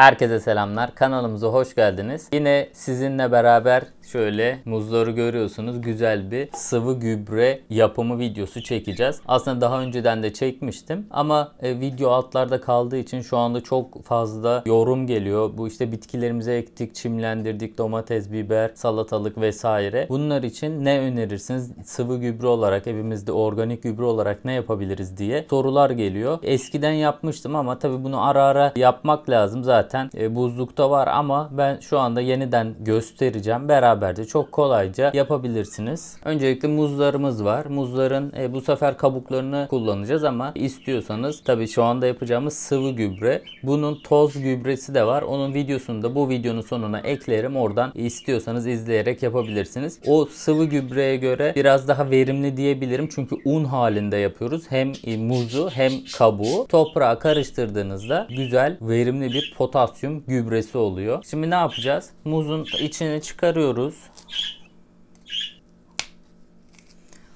Herkese selamlar. Kanalımıza hoş geldiniz. Yine sizinle beraber şöyle muzları görüyorsunuz. Güzel bir sıvı gübre yapımı videosu çekeceğiz. Aslında daha önceden de çekmiştim ama e, video altlarda kaldığı için şu anda çok fazla yorum geliyor. Bu işte bitkilerimize ektik, çimlendirdik, domates, biber, salatalık vesaire. Bunlar için ne önerirsiniz? Sıvı gübre olarak evimizde organik gübre olarak ne yapabiliriz diye sorular geliyor. Eskiden yapmıştım ama tabii bunu ara ara yapmak lazım. Zaten e, buzlukta var ama ben şu anda yeniden göstereceğim. Beraber beraber de çok kolayca yapabilirsiniz. Öncelikle muzlarımız var. Muzların e, bu sefer kabuklarını kullanacağız ama istiyorsanız tabi şu anda yapacağımız sıvı gübre. Bunun toz gübresi de var. Onun videosunu da bu videonun sonuna eklerim. Oradan istiyorsanız izleyerek yapabilirsiniz. O sıvı gübreye göre biraz daha verimli diyebilirim. Çünkü un halinde yapıyoruz. Hem e, muzu hem kabuğu. Toprağa karıştırdığınızda güzel verimli bir potasyum gübresi oluyor. Şimdi ne yapacağız? Muzun içini çıkarıyoruz alıyoruz.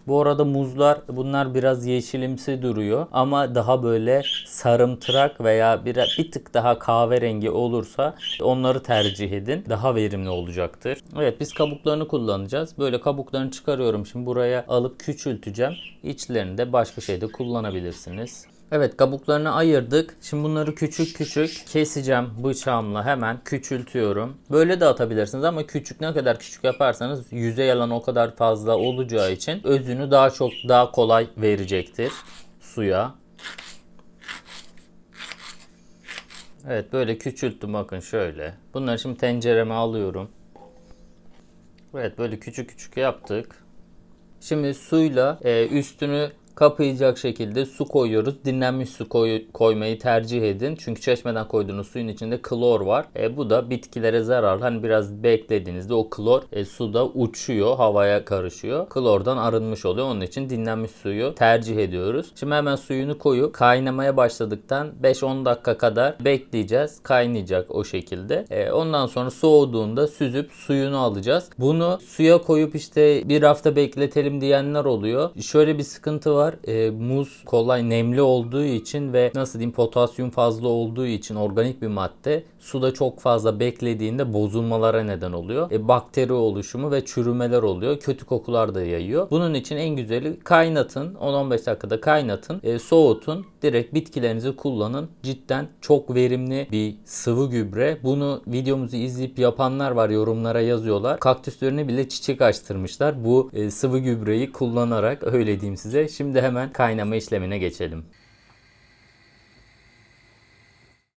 Bu arada muzlar bunlar biraz yeşilimsi duruyor ama daha böyle sarımtırak veya bir, bir tık daha kahverengi olursa onları tercih edin. Daha verimli olacaktır. Evet biz kabuklarını kullanacağız. Böyle kabuklarını çıkarıyorum. Şimdi buraya alıp küçülteceğim. İçlerini de başka şeyde kullanabilirsiniz. Evet kabuklarını ayırdık. Şimdi bunları küçük küçük keseceğim bıçağımla hemen küçültüyorum. Böyle de atabilirsiniz ama küçük ne kadar küçük yaparsanız yüzey alanı o kadar fazla olacağı için özünü daha çok daha kolay verecektir suya. Evet böyle küçülttüm bakın şöyle. Bunları şimdi tencereme alıyorum. Evet böyle küçük küçük yaptık. Şimdi suyla e, üstünü kapayacak şekilde su koyuyoruz. Dinlenmiş su koy, koymayı tercih edin. Çünkü çeşmeden koyduğunuz suyun içinde klor var. E, bu da bitkilere zararlı. Hani biraz beklediğinizde o klor e, suda uçuyor, havaya karışıyor. Klordan arınmış oluyor. Onun için dinlenmiş suyu tercih ediyoruz. Şimdi hemen suyunu koyup kaynamaya başladıktan 5-10 dakika kadar bekleyeceğiz. Kaynayacak o şekilde. E, ondan sonra soğuduğunda süzüp suyunu alacağız. Bunu suya koyup işte bir hafta bekletelim diyenler oluyor. Şöyle bir sıkıntı var var. E, muz kolay nemli olduğu için ve nasıl diyeyim potasyum fazla olduğu için organik bir madde suda çok fazla beklediğinde bozulmalara neden oluyor. E, bakteri oluşumu ve çürümeler oluyor. Kötü kokular da yayıyor. Bunun için en güzeli kaynatın. 10-15 dakikada kaynatın. E, soğutun. Direkt bitkilerinizi kullanın. Cidden çok verimli bir sıvı gübre. Bunu videomuzu izleyip yapanlar var yorumlara yazıyorlar. kaktüslerini bile çiçek açtırmışlar. Bu e, sıvı gübreyi kullanarak öyle diyeyim size. Şimdi Şimdi hemen kaynama işlemine geçelim.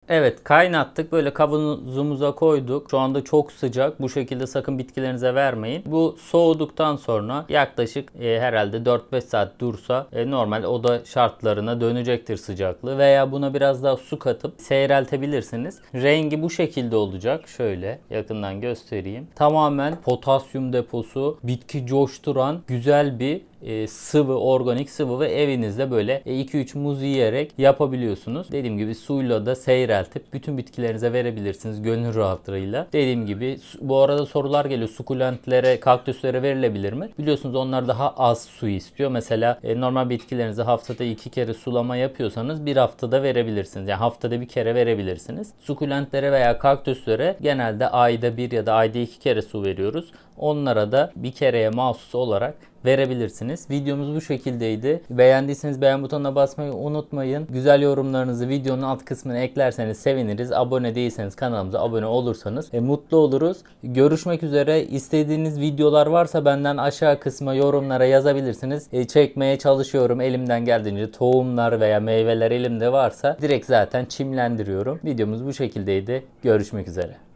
Evet kaynattık böyle kavanozumuza koyduk. Şu anda çok sıcak. Bu şekilde sakın bitkilerinize vermeyin. Bu soğuduktan sonra yaklaşık e, herhalde 4-5 saat dursa e, normal oda şartlarına dönecektir sıcaklığı. Veya buna biraz daha su katıp seyreltebilirsiniz. Rengi bu şekilde olacak. Şöyle yakından göstereyim. Tamamen potasyum deposu bitki coşturan güzel bir e, sıvı, organik sıvı ve evinizde böyle 2-3 e, muz yiyerek yapabiliyorsunuz. Dediğim gibi suyla da seyreltip bütün bitkilerinize verebilirsiniz gönül rahatlığıyla. Dediğim gibi bu arada sorular geliyor. Sukulentlere, kaktüslere verilebilir mi? Biliyorsunuz onlar daha az su istiyor. Mesela e, normal bitkilerinize haftada 2 kere sulama yapıyorsanız bir haftada verebilirsiniz. Yani haftada bir kere verebilirsiniz. Sukulentlere veya kaktüslere genelde ayda 1 ya da ayda 2 kere su veriyoruz. Onlara da bir kereye mahsus olarak verebilirsiniz. Videomuz bu şekildeydi. Beğendiyseniz beğen butonuna basmayı unutmayın. Güzel yorumlarınızı videonun alt kısmına eklerseniz seviniriz. Abone değilseniz kanalımıza abone olursanız e, mutlu oluruz. Görüşmek üzere. İstediğiniz videolar varsa benden aşağı kısma yorumlara yazabilirsiniz. E, çekmeye çalışıyorum elimden geldiğince. Tohumlar veya meyveler elimde varsa direkt zaten çimlendiriyorum. Videomuz bu şekildeydi. Görüşmek üzere.